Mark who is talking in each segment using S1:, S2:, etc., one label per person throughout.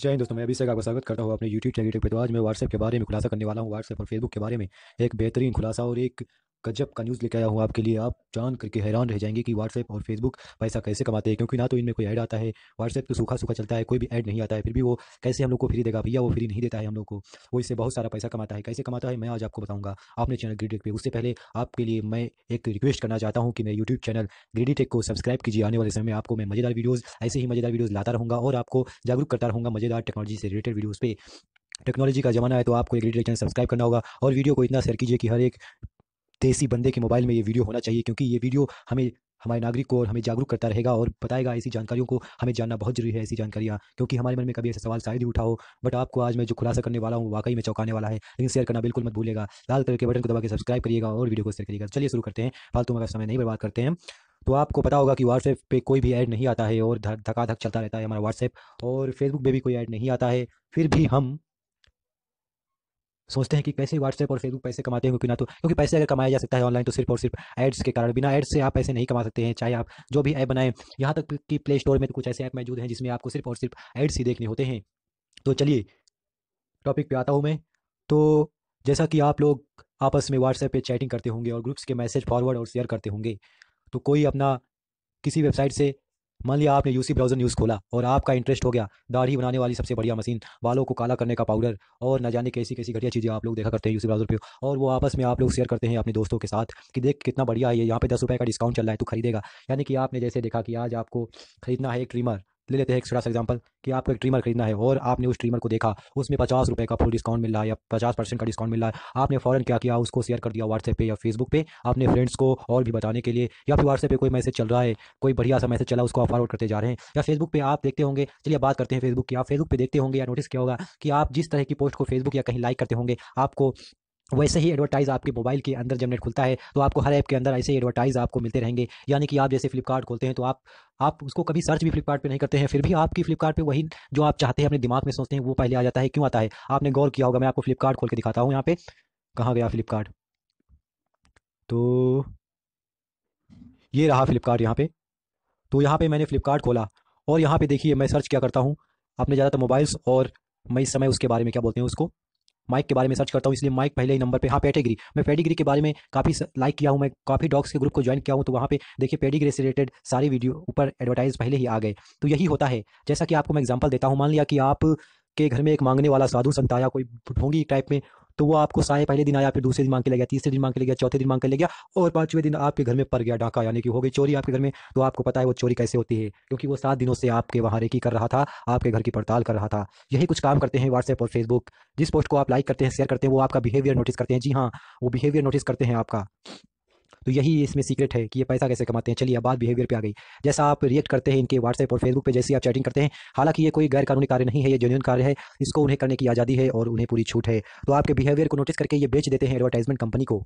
S1: जय हिंद दोस्तों मैं से आपका स्वागत करता हूँ अपने यूट्यूब चैनल पर तो आज मैं के में व्हाट्सएप के बारे में खुलासा करने वाला हूँ व्हाट्सएप और फेसबुक के बारे में एक बेहतरीन खुलासा और एक गजब का न्यूज़ लेकर आया हूँ आपके लिए आप जान करके हैरान रह जाएंगे कि व्हाट्सएप और फेसबुक पैसा कैसे कमाते हैं क्योंकि ना तो इनमें कोई ऐड आता है व्हाट्सएप तो सूखा सूखा चलता है कोई भी ऐड नहीं आता है फिर भी वो कैसे हम लोग को फ्री देगा भैया वो फ्री नहीं देता है हम लोग को वो इससे बहुत सारा पैसा कमाता है कैसे कमाता है मैं आज आपको बताऊँगा आपने चैनल ग्रीडी टेक उससे पहले आपके लिए मैं एक रिक्वेस्ट करना चाहता हूँ कि मेरे यूट्यूब चैनल ग्रीडी टेक को सब्सक्राइब कीजिए आने वाले समय में आपको मैं मज़ेदार वीडियोज़ ऐसे ही मज़ेदार वीडियोज़ लाता रहूँगा और आपको जागरूक करता रहूँगा मज़ेदार टेक्नोलॉजी से रिलेटेड वीडियोज़ पर टेक्नोलॉजी का जमाना है तो आपको एक रीडियर चैनल सब्सक्राइब करना होगा और वीडियो को इतना शेयर कीजिए कि हर एक देसी बंदे के मोबाइल में ये वीडियो होना चाहिए क्योंकि ये वीडियो हमें हमारे नागरिक को और हमें जागरूक करता रहेगा और बताएगा ऐसी जानकारियों को हमें जानना बहुत जरूरी है ऐसी जानकारियाँ क्योंकि हमारे मन में कभी ऐसा सवाल शायद ही उठा हो बट आपको आज मैं जो खुलासा करने वाला हूँ वाकई में चौंकाने वाला है लेकिन शेयर करना बिल्कुल मत भूलेगा लाल कलर के बटन को दबा के सब्सक्राइब करिएगा और वीडियो को शेयर करिएगा चलिए शुरू करते हैं फालतू में समय नहीं बर्बाद करते हैं तो आपको पता होगा कि व्हाट्सएप पे कोई भी ऐड नहीं आता है और धकाधक चलता रहता है हमारा व्हाट्सएप और फेसबुक पर भी कोई ऐड नहीं आता है फिर भी हम सोचते हैं कि कैसे व्हाट्सएप और फेसबुक पैसे कमाते हैं क्योंकि तो क्योंकि पैसे अगर कमाया जा सकता है ऑनलाइन तो सिर्फ और सिर्फ एड्स के कारण बिना एड्स से आप पैसे नहीं कमा सकते हैं चाहे आप जो भी ऐप बनाएं यहाँ तक कि प्ले स्टोर में तो कुछ ऐसे ऐप मौजूद हैं जिसमें आपको सिर्फ और सिर्फ एड्स ही देखने होते हैं तो चलिए टॉपिक पे आता हूँ मैं तो जैसा कि आप लोग आपस में व्हाट्सएप पे चैटिंग करते होंगे और ग्रुप्स के मैसेज फॉरवर्ड और शेयर करते होंगे तो कोई अपना किसी वेबसाइट से मान लिया आपने यूसी ब्राउजर न्यूज़ खोला और आपका इंटरेस्ट हो गया दाढ़ी बनाने वाली सबसे बढ़िया मशीन बालों को काला करने का पाउडर और न जाने कैसी कैसी घटिया चीज़ें आप लोग देखा करते हैं यूसी ब्राउजर पे और वो आपस में आप लोग शेयर करते हैं अपने दोस्तों के साथ कि देख कितना बढ़िया है यहाँ पे दस रुपये का डिस्काउंट चल रहा है तो खरीदेगा यानी कि आपने जैसे देखा कि आज आपको खरीदना है एक ट्रिमर ले लेते हैं एक छोटा सा एग्जांपल कि आपको एक ट्रीमर खरीदना है और आपने उस ट्रीमर को देखा उसमें पचास रुपये का फुल डिस्काउंट मिला है या पचास परसेंट का डिस्काउंट मिला है आपने फ़ौरन क्या किया उसको शेयर कर दिया व्हाट्सएप पे या फेसबुक पे अपने फ्रेंड्स को और भी बताने के लिए या फिर व्हाट्सएप पे कोई मैसेज चल रहा है कोई बढ़िया सा मैसेज चला उसको आप फॉरवर्ड करते जा रहे हैं या फेसबुक पर आप देखते होंगे चलिए बात करते हैं फेसबुक की आप फेसबुक पर देखते होंगे या नोटिस किया होगा कि आप जिस तरह की पोस्ट को फेसबुक या कहीं लाइक करते होंगे आपको वैसे ही एडवर्टाइज़ आपके मोबाइल के अंदर जब नेट खुलता है तो आपको हर ऐप के अंदर ऐसे एडवर्टाइज़ आपको मिलते रहेंगे यानी कि आप जैसे फ्लिपकार्ट खोलते हैं तो आप आप उसको कभी सर्च भी फ्लिपकार्ट पे नहीं करते हैं फिर भी आपकी फ्लिपकार्ट पे वही जो आप चाहते हैं अपने दिमाग में सोचते हैं वो पहले आ जाता है क्यों आता है आपने गौर किया होगा मैं आपको फ्लिपकार्ट खोल के दिखाता हूँ यहाँ पे कहाँ गया फ्लिपकार्ट तो ये रहा फ्लिपकार्ट यहाँ पे तो यहाँ पे मैंने फ्लिपकार्ट खोला और यहाँ पे देखिए मैं सर्च क्या करता हूँ अपने ज़्यादातर मोबाइल्स और मैं इस समय उसके बारे में क्या बोलते हैं उसको माइक के बारे में सर्च करता हूँ इसलिए माइक पहले ही नंबर पे हाँ पेडिग्री मैं पेडिग्री के बारे में काफ़ी लाइक किया हूँ मैं काफ़ी डॉग्स के ग्रुप को ज्वाइन किया हूँ तो वहाँ पे देखिए पेडिग्री से रिलेटेड सारी वीडियो ऊपर एडवर्टाइज पहले ही आ गए तो यही होता है जैसा कि आपको मैं एग्जाम्पल देता हूँ मान लिया कि आप के घर में एक मांगने वाला साधु संत आया कोई ढोंगी टाइप में तो वो आपको साय पहले दिन आया फिर दूसरे दिन मांग के ले गया तीसरे दिन मांग के ले गया चौथे दिन मांग के ले गया और पांचवें दिन आपके घर में पड़ गया डाका यानी कि हो गई चोरी आपके घर में तो आपको पता है वो चोरी कैसे होती है क्योंकि वो सात दिनों से आपके वहाँ रेकी कर रहा था आपके घर की पड़ताल कर रहा था यही कुछ काम करते हैं व्हाट्सएप और फेसबुक जिस पोस्ट को आप लाइक करते हैं शेयर करते हैं वो आपका बिहेवियर नोटिस करते हैं जी हाँ वो बिहेवियर नोटिस करते हैं आपका तो यही इसमें सीक्रेट है कि ये पैसा कैसे कमाते हैं चलिए अब बात बिहेवियर पे आ गई जैसा आप रिएक्ट करते हैं इनके व्हाट्सएप और फेसबुक पे जैसे आप चैटिंग करते हैं हालांकि ये कोई गैर कानूनी कार्य नहीं है ये जेन्यून कार्य है इसको उन्हें करने की आज़ादी है और उन्हें पूरी छूट है तो आपके बिहेवियर को नोटिस करके ये बेच देते हैं एडवर्टाइजमेंट कंपनी को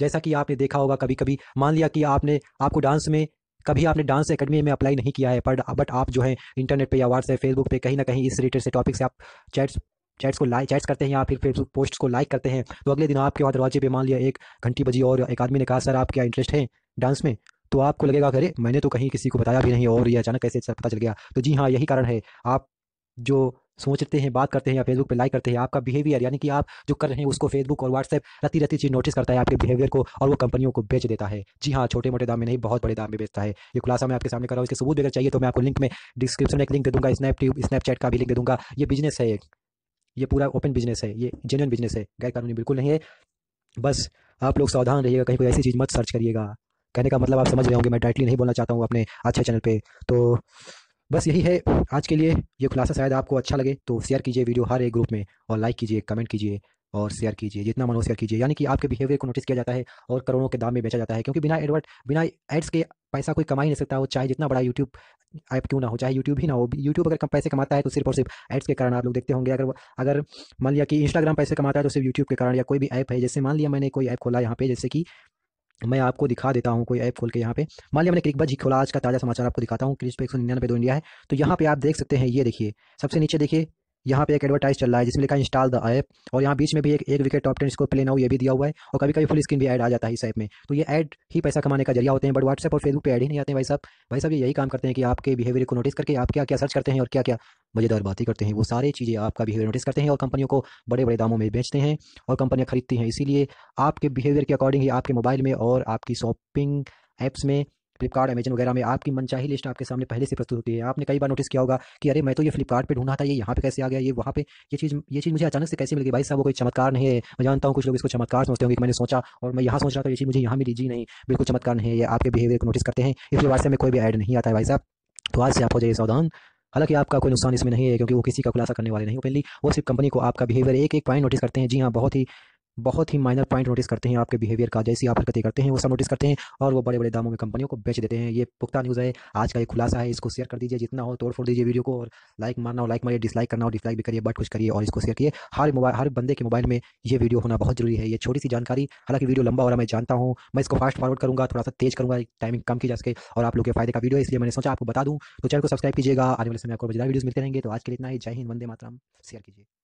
S1: जैसा कि आपने देखा होगा कभी कभी मान लिया कि आपने आपको डांस में कभी आपने डांस एकेडमी में अप्लाई नहीं किया है पर बट आप जो है इंटरनेट पे या व्हाट्सएप फेसबुक पे कहीं ना कहीं इस रिलेटेड से टॉपिक से आप चैट्स चैट्स को लाइक चैट्स करते हैं या फिर फेसबुक पोस्ट को लाइक करते हैं तो अगले दिन आपके वहाँ दरवाजे पर मान लिया एक घंटी बजी और एक आदमी ने कहा सर आप क्या इंटरेस्ट है डांस में तो आपको लगेगा अरे मैंने तो कहीं किसी को बताया भी नहीं और ये अचानक कैसे पता चल गया तो जी हाँ यही कारण है आप जो सोचते हैं बात करते हैं या फेसबुक पे लाइक करते हैं आपका बिहेवियर यानी कि आप जो कर रहे हैं उसको फेसबुक और व्हाट्सएप रती रती चीज़ नोटिस करता है आपके बिहेवियर को और वो कंपनियों को बेच देता है जी हाँ छोटे मोटे दाम में नहीं बहुत बड़े दाम में बेचता है ये खुलासा मैं आपके सामने कर रहा हूँ इसके सबूत अगर चाहिए तो मैं आपको लिंक में डिस्क्रिप्शन में एक लिंक दे दूंगा स्नैप स्नैपचैट का भी लिंक दे दूंगा ये बिजनेस है ये पूरा ओपन बिजनेस है ये जेन्यन बिजनेस है गैर कानूनी बिल्कुल नहीं है बस आप लोग सावधान रहिएगा कहीं कोई ऐसी चीज़ मत सर्च करिएगा कहने का मतलब आप समझ रहे होंगे मैं डायरेक्टली नहीं बोलना चाहता हूँ अपने अच्छे चैनल पे तो बस यही है आज के लिए ये खुलासा शायद आपको अच्छा लगे तो शेयर कीजिए वीडियो हर एक ग्रुप में और लाइक कीजिए कमेंट कीजिए और शेयर कीजिए जितना मन हो शेयर कीजिए यानी कि आपके बिहेवियर को नोटिस किया जाता है और करोड़ों के दाम में बेचा जाता है क्योंकि बिना एडवर्ट बिना एड्स के पैसा कोई कमा ही नहीं सकता हो चाहे जितना बड़ा यूट्यूब ऐप क्यों ना हो चाहे यूट्यूब ही ना हो यूट्यूब अगर कम पैसे कमाता है तो सिर्फ और सिर्फ एड्स के कारण आप लोग देखते होंगे अगर अगर मान लिया कि इंस्टाग्राम पैसे कमाता है तो सिर्फ यूट्यूब के कारण या कोई भी ऐप है जैसे मान लिया मैंने कोई ऐप खोला यहाँ पे जैसे कि मैं आपको दिखा देता हूँ कोई ऐप खोल के यहाँ पे मान लिया मैंने क्रिकबज ही खोला आज का ताज़ा समाचार आपको दिखाता हूँ क्रिज पे एक सौ निन्यानवे दो इंडिया है तो यहाँ पे आप देख सकते हैं ये देखिए सबसे नीचे देखिए यहाँ पे एक एडवर्टाइज चल रहा है जिसमें लिखा है इंस्टॉल द ऐप और यहाँ बीच में भी एक एक विकेट टॉप टेन इसको प्ले नाउ ये भी दिया हुआ है और कभी कभी फुल स्क्रीन भी ऐड आ जाता है इस ऐप में तो ये ऐड ही पैसा कमाने का जरिया होते हैं बट व्हाट्सएप और फेसबुक पे ऐड ही नहीं आते हैं भाई साहब भाई साहब ये यही काम करते हैं कि आपके बिहेवियर को नोटिस करके आप क्या क्या सर्च करते हैं और क्या क्या मजेदार बातें करते हैं वो सारी चीज़ें आपका बिहेवियर नोटिस करते हैं और कंपनियों को बड़े बड़े दामों में बेचते हैं और कंपनियाँ खरीदती हैं इसीलिए आपके बिहेवियर के अकॉर्डिंग ही आपके मोबाइल में और आपकी शॉपिंग ऐप्स में फ्लिपकार्ट अमेजन वगैरह में आपकी मनचाही लिस्ट आपके सामने पहले से प्रस्तुत होती है आपने कई बार नोटिस किया होगा कि अरे मैं तो ये फ्लिपकार्ट पर ढूंढा था ये यहाँ पे कैसे आ गया ये वहाँ पे ये चीज़ ये चीज़ मुझे अचानक से कैसे मिल गई भाई साहब वो कोई चमत्कार नहीं है मैं जानता हूँ कुछ लोग इसको चमत्कार समझते होंगे कि मैंने सोचा और मैं यहाँ सोच रहा था ये चीज़ मुझे यहाँ मिली जी नहीं बिल्कुल चमत्कार नहीं है ये आपके बिहेवियर को नोटिस करते हैं इसलिए व्हाट्सएप में कोई भी ऐड नहीं आता है भाई साहब तो आज से आप हो जाइए सावधान हालांकि आपका कोई नुकसान इसमें नहीं है क्योंकि वो किसी का खुलासा करने वाले नहीं ओपनली वो सिर्फ कंपनी को आपका बिहेवियर एक एक पॉइंट नोटिस करते हैं जी हाँ बहुत ही बहुत ही माइनर पॉइंट नोटिस करते हैं आपके बिहेवियर का जैसी आप हरकतें करते हैं वो सब नोटिस करते हैं और वो बड़े बड़े दामों में कंपनियों को बेच देते हैं ये पुख्ता न्यूज़ है आज का ये खुलासा है इसको शेयर कर दीजिए जितना हो तोड़ फोड़ दीजिए वीडियो को और लाइक मारना हो लाइक मारिए डिसलाइक करना हो डिसलाइक भी करिए बट कुछ करिए और इसको शेयर किए हर मोबाइल हर बंदे के मोबाइल में ये वीडियो होना बहुत जरूरी है ये छोटी सी जानकारी हालांकि वीडियो लंबा हो रहा मैं जानता हूँ मैं इसको फास्ट फॉरवर्ड करूँगा थोड़ा सा तेज करूँगा टाइमिंग कम की जा सके और आप लोग के फायदे का वीडियो है इसलिए मैंने सोचा आपको बता दूँ तो चैनल को सब्सक्राइब कीजिएगा आने वाले समय आपको बजाय वीडियो मिलते रहेंगे तो आज के लिए इतना ही जय हिंद वंदे मातरम शेयर कीजिए